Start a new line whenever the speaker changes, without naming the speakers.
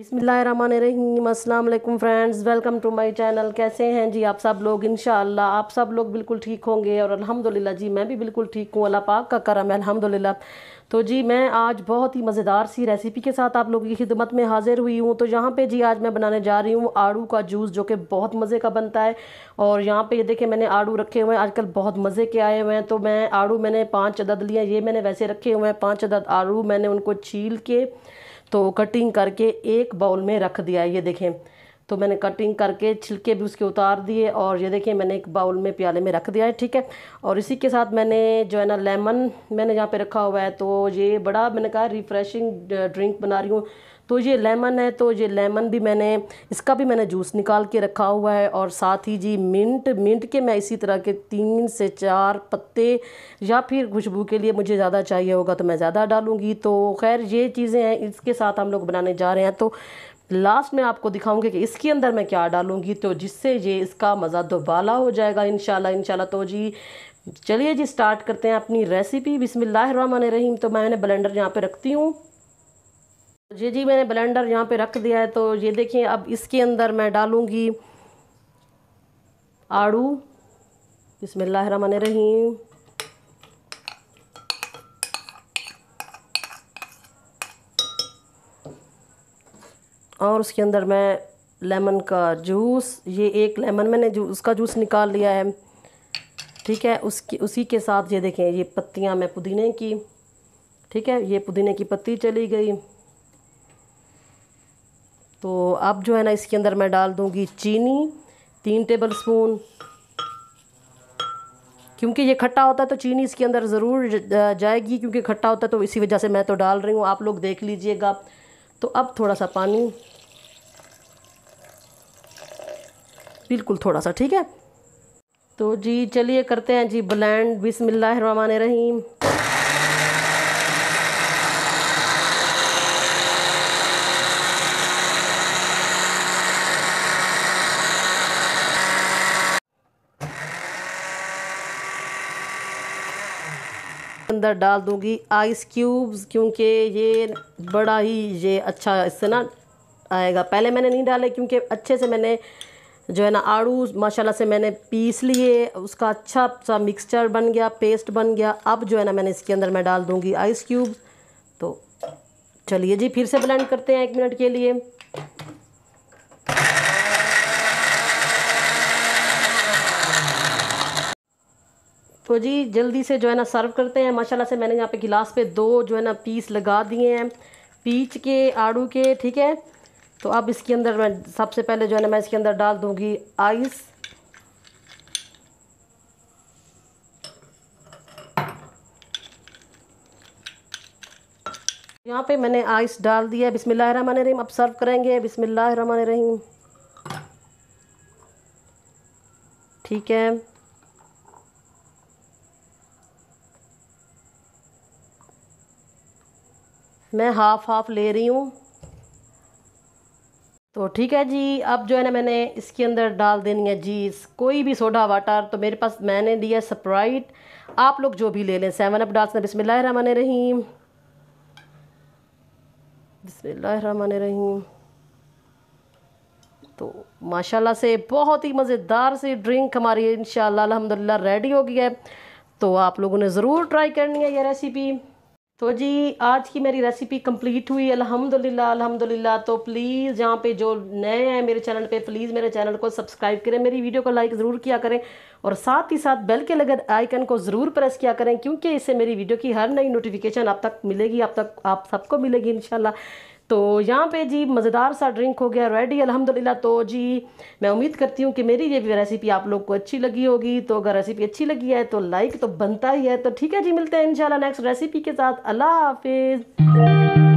बिसमीम अल्लाम friends welcome to my channel कैसे हैं जी आप सब लोग इन आप सब लोग बिल्कुल ठीक होंगे और अल्हम्दुलिल्लाह जी मैं भी बिल्कुल ठीक हूँ अल्लाह पाक का करम है अल्हम्दुलिल्लाह तो जी मैं आज बहुत ही मज़ेदार सी रेसिपी के साथ आप लोगों की खिदमत में हाज़िर हुई हूँ तो यहाँ पे जी आज मैं बनाने जा रही हूँ आड़ू का जूस जो कि बहुत मज़े का बनता है और यहाँ पे ये देखें मैंने आड़ू रखे हुए हैं आजकल बहुत मज़े के आए हुए हैं तो मैं आड़ू मैंने पाँच अदद लिए ये मैंने वैसे रखे हुए हैं पाँच अदद आड़ू मैंने उनको छील के तो कटिंग करके एक बाउल में रख दिया ये देखें तो मैंने कटिंग करके छिलके भी उसके उतार दिए और ये देखिए मैंने एक बाउल में प्याले में रख दिया है ठीक है और इसी के साथ मैंने जो है ना लेमन मैंने यहाँ पे रखा हुआ है तो ये बड़ा मैंने कहा रिफ़्रेशिंग ड्रिंक बना रही हूँ तो ये लेमन है तो ये लेमन भी मैंने इसका भी मैंने जूस निकाल के रखा हुआ है और साथ ही जी मिंट मिंट के मैं इसी तरह के तीन से चार पत्ते या फिर खुशबू के लिए मुझे ज़्यादा चाहिए होगा तो मैं ज़्यादा डालूँगी तो खैर ये चीज़ें हैं इसके साथ हम लोग बनाने जा रहे हैं तो लास्ट में आपको दिखाऊंगी कि इसके अंदर मैं क्या डालूंगी तो जिससे ये इसका मज़ा दोबाला हो जाएगा इन शाला तो जी चलिए जी स्टार्ट करते हैं अपनी रेसिपी बिसमिल्ल रहीम तो मैंने ब्लेंडर यहाँ पे रखती हूँ जी जी मैंने ब्लेंडर यहाँ पे रख दिया है तो ये देखिए अब इसके अंदर मैं डालूँगी आड़ू बसमिल्लर रही और उसके अंदर मैं लेमन का जूस ये एक लेमन मैंने जूस उसका जूस निकाल लिया है ठीक है उसकी उसी के साथ ये देखें ये पत्तियाँ मैं पुदीने की ठीक है ये पुदीने की पत्ती चली गई तो अब जो है ना इसके अंदर मैं डाल दूँगी चीनी तीन टेबल स्पून क्योंकि ये खट्टा होता है तो चीनी इसके अंदर ज़रूर जाएगी क्योंकि खट्टा होता है तो इसी वजह से मैं तो डाल रही हूँ आप लोग देख लीजिएगा तो अब थोड़ा सा पानी बिल्कुल थोड़ा सा ठीक है तो जी चलिए करते हैं जी ब्लैंड बिसमिल्लर रहीम अंदर डाल दूंगी आइस क्यूब्स क्योंकि ये बड़ा ही ये अच्छा इससे ना आएगा पहले मैंने नहीं डाले क्योंकि अच्छे से मैंने जो है ना आड़ू माशाल्लाह से मैंने पीस लिए उसका अच्छा सा मिक्सचर बन गया पेस्ट बन गया अब जो है ना मैंने इसके अंदर मैं डाल दूँगी आइस क्यूब्स तो चलिए जी फिर से ब्लेंड करते हैं एक मिनट के लिए तो जी जल्दी से जो है ना सर्व करते हैं माशाल्लाह से मैंने यहाँ पे गिलास पे दो जो है ना पीस लगा दिए हैं पीच के आड़ू के ठीक है तो अब इसके अंदर मैं सबसे पहले जो है ना मैं इसके अंदर डाल दूँगी आइस यहाँ पे मैंने आइस डाल दिया है बिसमिल्ल रहीम अब सर्व करेंगे बिसमिल्ल रहीम ठीक है मैं हाफ़ हाफ़ ले रही हूँ तो ठीक है जी अब जो है ना मैंने इसके अंदर डाल देनी है जीस कोई भी सोडा वाटर तो मेरे पास मैंने है स्प्राइट आप लोग जो भी ले लें सेवन अप डाल सकते रही रहीम बिसमिल्लाम रहीम तो माशाल्लाह से बहुत ही मज़ेदार सी ड्रिंक हमारी इन अलहमदिल्ला रेडी हो गई है तो आप लोगों ने ज़रूर ट्राई करनी है ये रेसिपी तो जी आज की मेरी रेसिपी कंप्लीट हुई अल्हम्दुलिल्लाह अल्हम्दुलिल्लाह तो प्लीज़ जहाँ पे जो नए हैं मेरे चैनल पे प्लीज़ मेरे चैनल को सब्सक्राइब करें मेरी वीडियो को लाइक ज़रूर किया करें और साथ ही साथ बेल के लगे आइकन को ज़रूर प्रेस किया करें क्योंकि इससे मेरी वीडियो की हर नई नोटिफिकेशन आप तक मिलेगी आप तक आप सबको मिलेगी इन तो यहाँ पे जी मज़ेदार सा ड्रिंक हो गया रेडी अल्हम्दुलिल्लाह तो जी मैं उम्मीद करती हूँ कि मेरी ये रेसिपी आप लोग को अच्छी लगी होगी तो अगर रेसिपी अच्छी लगी है तो लाइक तो बनता ही है तो ठीक है जी मिलते हैं इंशाल्लाह नेक्स्ट रेसिपी के साथ अल्लाह हाफिज़